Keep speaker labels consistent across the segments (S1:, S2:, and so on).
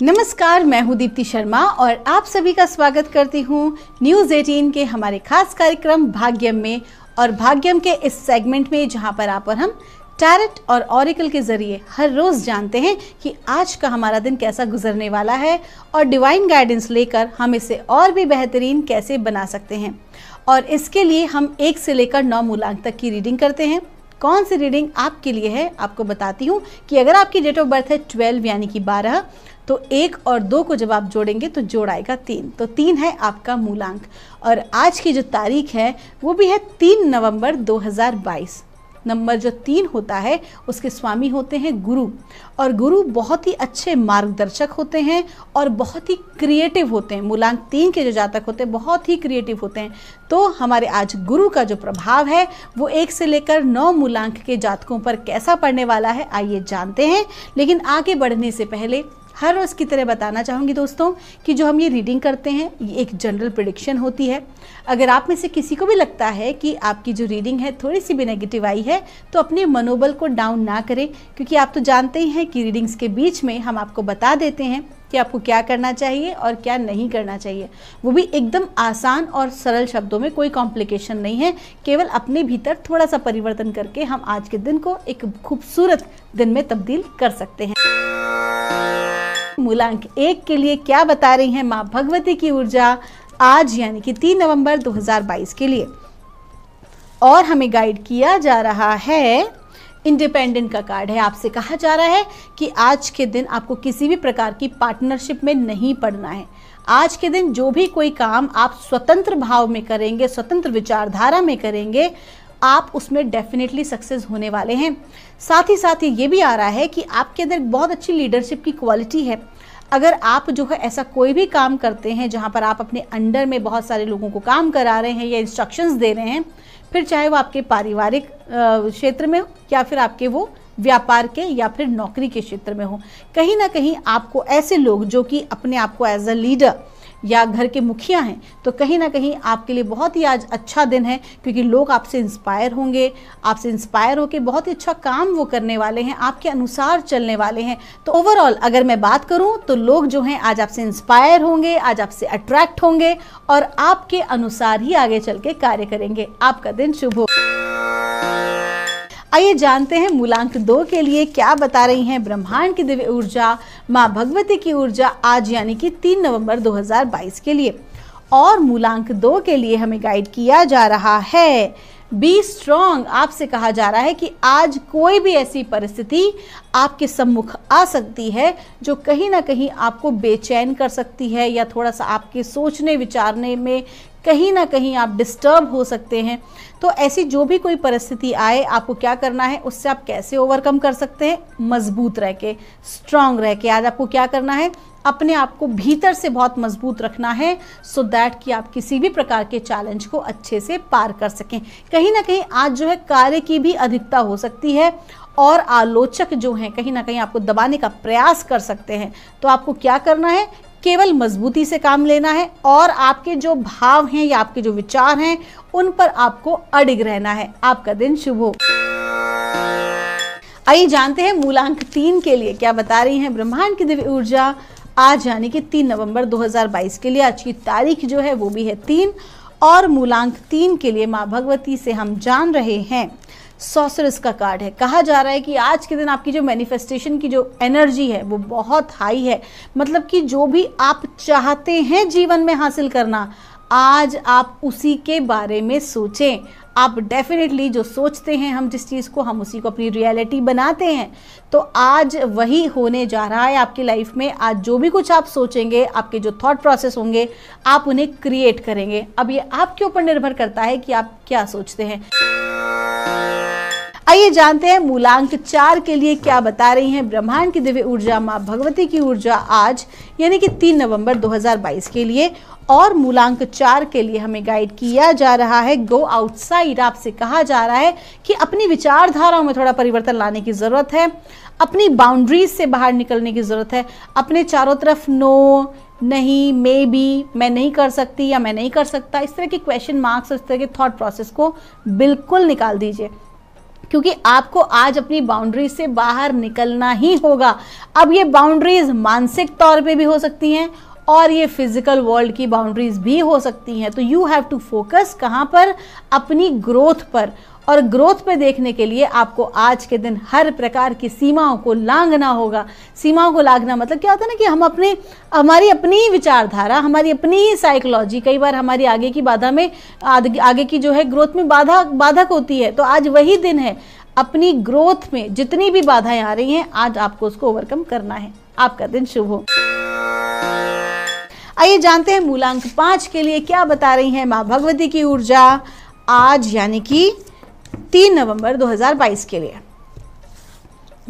S1: नमस्कार मैं हूं दीप्ति शर्मा और आप सभी का स्वागत करती हूं न्यूज़ 18 के हमारे खास कार्यक्रम भाग्यम में और भाग्यम के इस सेगमेंट में जहां पर आप और हम टैरट और ऑरिकल के ज़रिए हर रोज़ जानते हैं कि आज का हमारा दिन कैसा गुजरने वाला है और डिवाइन गाइडेंस लेकर हम इसे और भी बेहतरीन कैसे बना सकते हैं और इसके लिए हम एक से लेकर नौ मूलांक तक की रीडिंग करते हैं कौन सी रीडिंग आपके लिए है आपको बताती हूँ कि अगर आपकी डेट ऑफ बर्थ है ट्वेल्व यानी कि बारह तो एक और दो को जब आप जोड़ेंगे तो जोड़ आएगा तीन तो तीन है आपका मूलांक और आज की जो तारीख है वो भी है तीन नवंबर 2022 नंबर जो तीन होता है उसके स्वामी होते हैं गुरु और गुरु बहुत ही अच्छे मार्गदर्शक होते हैं और बहुत ही क्रिएटिव होते हैं मूलांक तीन के जो जातक होते हैं बहुत ही क्रिएटिव होते हैं तो हमारे आज गुरु का जो प्रभाव है वो एक से लेकर नौ मूलांक के जातकों पर कैसा पड़ने वाला है आइए जानते हैं लेकिन आगे बढ़ने से पहले हर रोज़ की तरह बताना चाहूँगी दोस्तों कि जो हम ये रीडिंग करते हैं ये एक जनरल प्रिडिक्शन होती है अगर आप में से किसी को भी लगता है कि आपकी जो रीडिंग है थोड़ी सी भी नेगेटिव आई है तो अपने मनोबल को डाउन ना करें क्योंकि आप तो जानते ही हैं कि रीडिंग्स के बीच में हम आपको बता देते हैं कि आपको क्या करना चाहिए और क्या नहीं करना चाहिए वो भी एकदम आसान और सरल शब्दों में कोई कॉम्प्लिकेशन नहीं है केवल अपने भीतर थोड़ा सा परिवर्तन करके हम आज के दिन को एक खूबसूरत दिन में तब्दील कर सकते हैं मूलांक एक के लिए क्या बता रही हैं माँ भगवती की ऊर्जा आज यानी कि तीन नवंबर 2022 के लिए और हमें गाइड किया जा रहा है इंडिपेंडेंट का कार्ड है आपसे कहा जा रहा है कि आज के दिन आपको किसी भी प्रकार की पार्टनरशिप में नहीं पड़ना है आज के दिन जो भी कोई काम आप स्वतंत्र भाव में करेंगे स्वतंत्र विचारधारा में करेंगे आप उसमें डेफिनेटली सक्सेस होने वाले हैं साथ ही साथ ये भी आ रहा है कि आपके अंदर बहुत अच्छी लीडरशिप की क्वालिटी है अगर आप जो है ऐसा कोई भी काम करते हैं जहाँ पर आप अपने अंडर में बहुत सारे लोगों को काम करा रहे हैं या इंस्ट्रक्शंस दे रहे हैं फिर चाहे वो आपके पारिवारिक क्षेत्र में हो या फिर आपके वो व्यापार के या फिर नौकरी के क्षेत्र में हो कहीं ना कहीं आपको ऐसे लोग जो कि अपने आप को एज अ लीडर या घर के मुखिया हैं तो कहीं ना कहीं आपके लिए बहुत ही आज अच्छा दिन है क्योंकि लोग आपसे इंस्पायर होंगे आपसे इंस्पायर होकर बहुत ही अच्छा काम वो करने वाले हैं आपके अनुसार चलने वाले हैं तो ओवरऑल अगर मैं बात करूँ तो लोग जो हैं आज आपसे इंस्पायर होंगे आज आपसे अट्रैक्ट होंगे और आपके अनुसार ही आगे चल के कार्य करेंगे आपका दिन शुभ हो आइए जानते हैं मूलांक दो के लिए क्या बता रही हैं ब्रह्मांड की दिव्य ऊर्जा माँ भगवती की ऊर्जा आज यानी कि तीन नवंबर 2022 के लिए और मूलांक दो के लिए हमें गाइड किया जा रहा है बी स्ट्रॉन्ग आपसे कहा जा रहा है कि आज कोई भी ऐसी परिस्थिति आपके सम्मुख आ सकती है जो कहीं ना कहीं आपको बेचैन कर सकती है या थोड़ा सा आपके सोचने विचारने में कहीं ना कहीं आप डिस्टर्ब हो सकते हैं तो ऐसी जो भी कोई परिस्थिति आए आपको क्या करना है उससे आप कैसे ओवरकम कर सकते हैं मजबूत रह के स्ट्रांग रह के आज आपको क्या करना है अपने आप को भीतर से बहुत मजबूत रखना है सो so दैट कि आप किसी भी प्रकार के चैलेंज को अच्छे से पार कर सकें कहीं ना कहीं आज जो है कार्य की भी अधिकता हो सकती है और आलोचक जो हैं कहीं ना कहीं आपको दबाने का प्रयास कर सकते हैं तो आपको क्या करना है केवल मजबूती से काम लेना है और आपके जो भाव हैं या आपके जो विचार हैं उन पर आपको अडिग रहना है आपका दिन शुभ हो आइए जानते हैं मूलांक तीन के लिए क्या बता रही हैं ब्रह्मांड की दिव्य ऊर्जा आज यानी कि तीन नवंबर 2022 के लिए आज की तारीख जो है वो भी है तीन और मूलांक तीन के लिए माँ भगवती से हम जान रहे हैं सॉसरस का कार्ड है कहा जा रहा है कि आज के दिन आपकी जो मैनिफेस्टेशन की जो एनर्जी है वो बहुत हाई है मतलब कि जो भी आप चाहते हैं जीवन में हासिल करना आज आप उसी के बारे में सोचें आप डेफिनेटली जो सोचते हैं हम जिस चीज़ को हम उसी को अपनी रियलिटी बनाते हैं तो आज वही होने जा रहा है आपकी लाइफ में आज जो भी कुछ आप सोचेंगे आपके जो थॉट प्रोसेस होंगे आप उन्हें क्रिएट करेंगे अब ये आपके ऊपर निर्भर करता है कि आप क्या सोचते हैं आइए जानते हैं मूलांक चार के लिए क्या बता रही हैं ब्रह्मांड की दिव्य ऊर्जा माँ भगवती की ऊर्जा आज यानी कि तीन नवंबर 2022 के लिए और मूलांक चार के लिए हमें गाइड किया जा रहा है गो आउटसाइड आपसे कहा जा रहा है कि अपनी विचारधाराओं में थोड़ा परिवर्तन लाने की ज़रूरत है अपनी बाउंड्रीज से बाहर निकलने की ज़रूरत है अपने चारों तरफ नो नहीं मे बी मैं नहीं कर सकती या मैं नहीं कर सकता इस तरह के क्वेश्चन मार्क्स और इस तरह के थॉट प्रोसेस को बिल्कुल निकाल दीजिए क्योंकि आपको आज अपनी बाउंड्री से बाहर निकलना ही होगा अब ये बाउंड्रीज मानसिक तौर पे भी हो सकती हैं और ये फिजिकल वर्ल्ड की बाउंड्रीज भी हो सकती हैं तो यू हैव टू फोकस कहाँ पर अपनी ग्रोथ पर और ग्रोथ पे देखने के लिए आपको आज के दिन हर प्रकार की सीमाओं को लांघना होगा सीमाओं को लांघना मतलब क्या होता है ना कि हम अपने हमारी अपनी विचारधारा हमारी अपनी साइकोलॉजी कई बार हमारी आगे की बाधा में आगे की जो है ग्रोथ में बाधा बाधक होती है तो आज वही दिन है अपनी ग्रोथ में जितनी भी बाधाएं आ रही हैं आज आपको उसको ओवरकम करना है आपका दिन शुभ हो आइए जानते हैं मूलांक पांच के लिए क्या बता रही है माँ भगवती की ऊर्जा आज यानी कि तीन नवंबर 2022 के लिए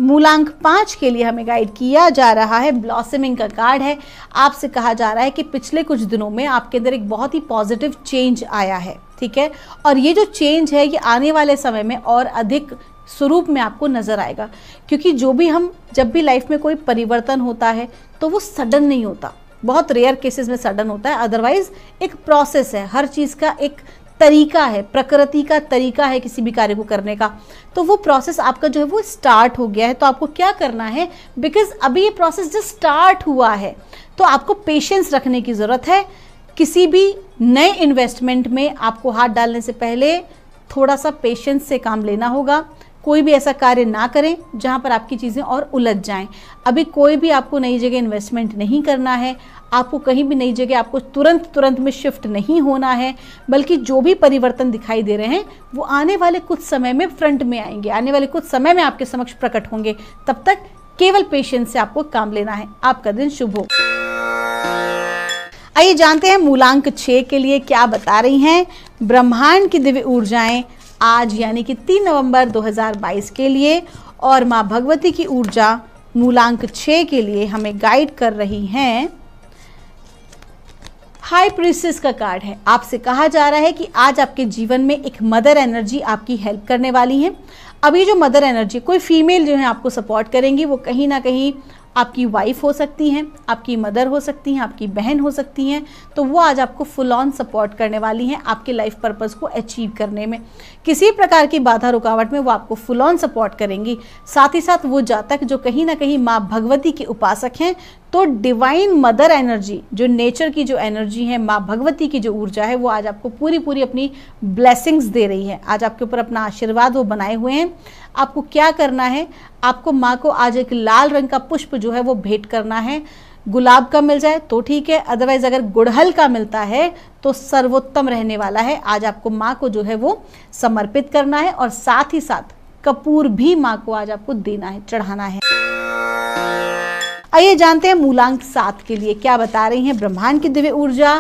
S1: मूलांक पांच के लिए हमें गाइड किया जा रहा है ब्लॉसमिंग का कार्ड है आपसे कहा जा रहा है कि पिछले कुछ दिनों में आपके अंदर एक बहुत ही पॉजिटिव चेंज आया है ठीक है और ये जो चेंज है ये आने वाले समय में और अधिक स्वरूप में आपको नज़र आएगा क्योंकि जो भी हम जब भी लाइफ में कोई परिवर्तन होता है तो वो सडन नहीं होता बहुत रेयर केसेस में सडन होता है अदरवाइज एक प्रोसेस है हर चीज़ का एक तरीका है प्रकृति का तरीका है किसी भी कार्य को करने का तो वो प्रोसेस आपका जो है वो स्टार्ट हो गया है तो आपको क्या करना है बिकॉज अभी ये प्रोसेस जस्ट स्टार्ट हुआ है तो आपको पेशेंस रखने की ज़रूरत है किसी भी नए इन्वेस्टमेंट में आपको हाथ डालने से पहले थोड़ा सा पेशेंस से काम लेना होगा कोई भी ऐसा कार्य ना करें जहाँ पर आपकी चीज़ें और उलझ जाएं अभी कोई भी आपको नई जगह इन्वेस्टमेंट नहीं करना है आपको कहीं भी नई जगह आपको तुरंत तुरंत में शिफ्ट नहीं होना है बल्कि जो भी परिवर्तन दिखाई दे रहे हैं वो आने वाले कुछ समय में फ्रंट में आएंगे आने वाले कुछ समय में आपके समक्ष प्रकट होंगे तब तक केवल पेशेंस से आपको काम लेना है आपका दिन शुभ हो आइए जानते हैं मूलांक छः के लिए क्या बता रही हैं ब्रह्मांड की दिव्य ऊर्जाएं आज यानी कि 3 नवंबर 2022 के लिए और माँ भगवती की ऊर्जा मूलांक 6 के लिए हमें गाइड कर रही हैं हाई प्रिसेस का कार्ड है आपसे कहा जा रहा है कि आज आपके जीवन में एक मदर एनर्जी आपकी हेल्प करने वाली है अभी जो मदर एनर्जी कोई फीमेल जो है आपको सपोर्ट करेंगी वो कहीं ना कहीं आपकी वाइफ हो सकती हैं आपकी मदर हो सकती हैं आपकी बहन हो सकती हैं तो वो आज आपको फुल ऑन सपोर्ट करने वाली हैं आपके लाइफ पर्पज़ को अचीव करने में किसी प्रकार की बाधा रुकावट में वो आपको फुल ऑन सपोर्ट करेंगी साथ ही साथ वो जातक जो कहीं ना कहीं माँ भगवती के उपासक हैं तो डिवाइन मदर एनर्जी जो नेचर की जो एनर्जी है माँ भगवती की जो ऊर्जा है वो आज आपको पूरी पूरी अपनी ब्लेसिंग्स दे रही है आज आपके ऊपर अपना आशीर्वाद वो बनाए हुए हैं आपको क्या करना है आपको माँ को आज एक लाल रंग का पुष्प जो है वो भेंट करना है गुलाब का मिल जाए तो ठीक है अदरवाइज अगर गुड़हल का मिलता है तो सर्वोत्तम रहने वाला है आज आपको माँ को जो है वो समर्पित करना है और साथ ही साथ कपूर भी माँ को आज आपको देना है चढ़ाना है आइए जानते हैं मूलांक सात के लिए क्या बता रही हैं ब्रह्मांड की दिव्य ऊर्जा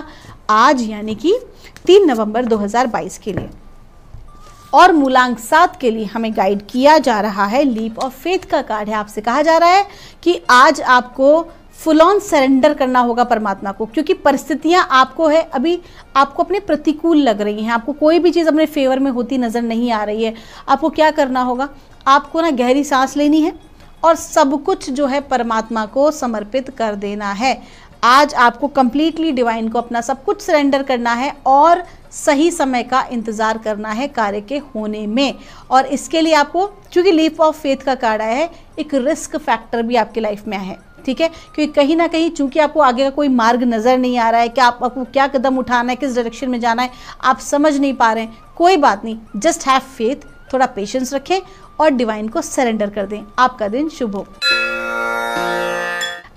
S1: आज यानी कि तीन नवंबर 2022 के लिए और मूलांक सात के लिए हमें गाइड किया जा रहा है लीप ऑफ फेथ का कार्ड है आपसे कहा जा रहा है कि आज आपको फुल ऑन सरेंडर करना होगा परमात्मा को क्योंकि परिस्थितियां आपको है अभी आपको अपने प्रतिकूल लग रही हैं आपको कोई भी चीज़ अपने फेवर में होती नज़र नहीं आ रही है आपको क्या करना होगा आपको ना गहरी सांस लेनी है और सब कुछ जो है परमात्मा को समर्पित कर देना है आज आपको कंप्लीटली डिवाइन को अपना सब कुछ सरेंडर करना है और सही समय का इंतज़ार करना है कार्य के होने में और इसके लिए आपको क्योंकि लीप ऑफ फेथ का कार्ड आया है एक रिस्क फैक्टर भी आपकी लाइफ में है ठीक है क्योंकि कहीं ना कहीं चूंकि आपको आगे का कोई मार्ग नज़र नहीं आ रहा है कि आप आपको क्या कदम उठाना है किस डायरेक्शन में जाना है आप समझ नहीं पा रहे हैं कोई बात नहीं जस्ट हैव फेथ थोड़ा पेशेंस रखें और डिवाइन को सरेंडर कर दें आपका दिन शुभ हो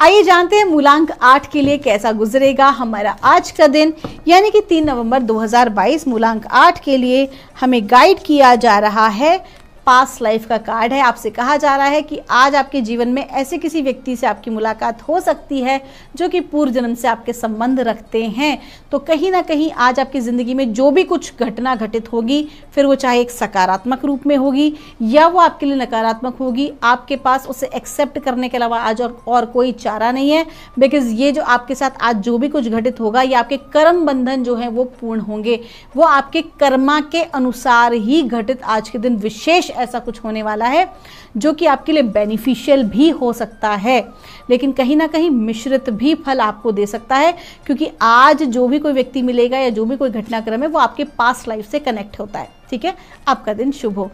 S1: आइए जानते हैं मूलांक आठ के लिए कैसा गुजरेगा हमारा आज का दिन यानी कि तीन नवंबर 2022 मूलांक आठ के लिए हमें गाइड किया जा रहा है पास लाइफ का कार्ड है आपसे कहा जा रहा है कि आज आपके जीवन में ऐसे किसी व्यक्ति से आपकी मुलाकात हो सकती है जो कि पूर्व जन्म से आपके संबंध रखते हैं तो कहीं ना कहीं आज आपकी ज़िंदगी में जो भी कुछ घटना घटित होगी फिर वो चाहे एक सकारात्मक रूप में होगी या वो आपके लिए नकारात्मक होगी आपके पास उसे एक्सेप्ट करने के अलावा आज और, और कोई चारा नहीं है बिकॉज ये जो आपके साथ आज जो भी कुछ घटित होगा या आपके कर्म बंधन जो है वो पूर्ण होंगे वो आपके कर्मा के अनुसार ही घटित आज के दिन विशेष ऐसा कुछ होने वाला है जो कि आपके लिए बेनिफिशियल भी हो सकता है लेकिन कहीं ना कहीं मिश्रित भी फल आपको दे सकता है क्योंकि आज जो भी कोई व्यक्ति मिलेगा या जो भी कोई घटनाक्रम है वो आपके पास लाइफ से कनेक्ट होता है ठीक है आपका दिन शुभ हो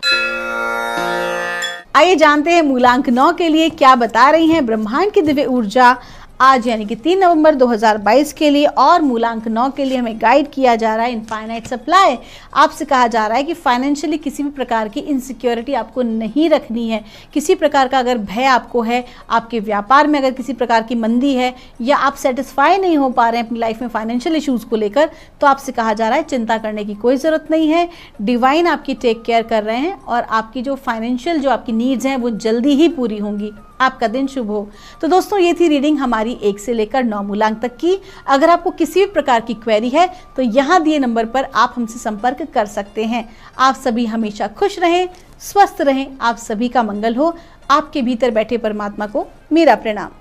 S1: आइए जानते हैं मूलांक नौ के लिए क्या बता रही हैं ब्रह्मांड की दिव्य ऊर्जा आज यानी कि 3 नवंबर 2022 के लिए और मूलांक 9 के लिए हमें गाइड किया जा रहा है इनफाइनाइट सप्लाई आपसे कहा जा रहा है कि फाइनेंशियली किसी भी प्रकार की इनसिक्योरिटी आपको नहीं रखनी है किसी प्रकार का अगर भय आपको है आपके व्यापार में अगर किसी प्रकार की मंदी है या आप सेटिस्फाई नहीं हो पा रहे हैं अपनी लाइफ में फाइनेंशियल इशूज़ को लेकर तो आपसे कहा जा रहा है चिंता करने की कोई ज़रूरत नहीं है डिवाइन आपकी टेक केयर कर रहे हैं और आपकी जो फाइनेंशियल जो आपकी नीड्स हैं वो जल्दी ही पूरी होंगी आपका दिन शुभ हो तो दोस्तों ये थी रीडिंग हमारी एक से लेकर नौ मूलांक तक की अगर आपको किसी भी प्रकार की क्वेरी है तो यहाँ दिए नंबर पर आप हमसे संपर्क कर सकते हैं आप सभी हमेशा खुश रहें स्वस्थ रहें आप सभी का मंगल हो आपके भीतर बैठे परमात्मा को मेरा प्रणाम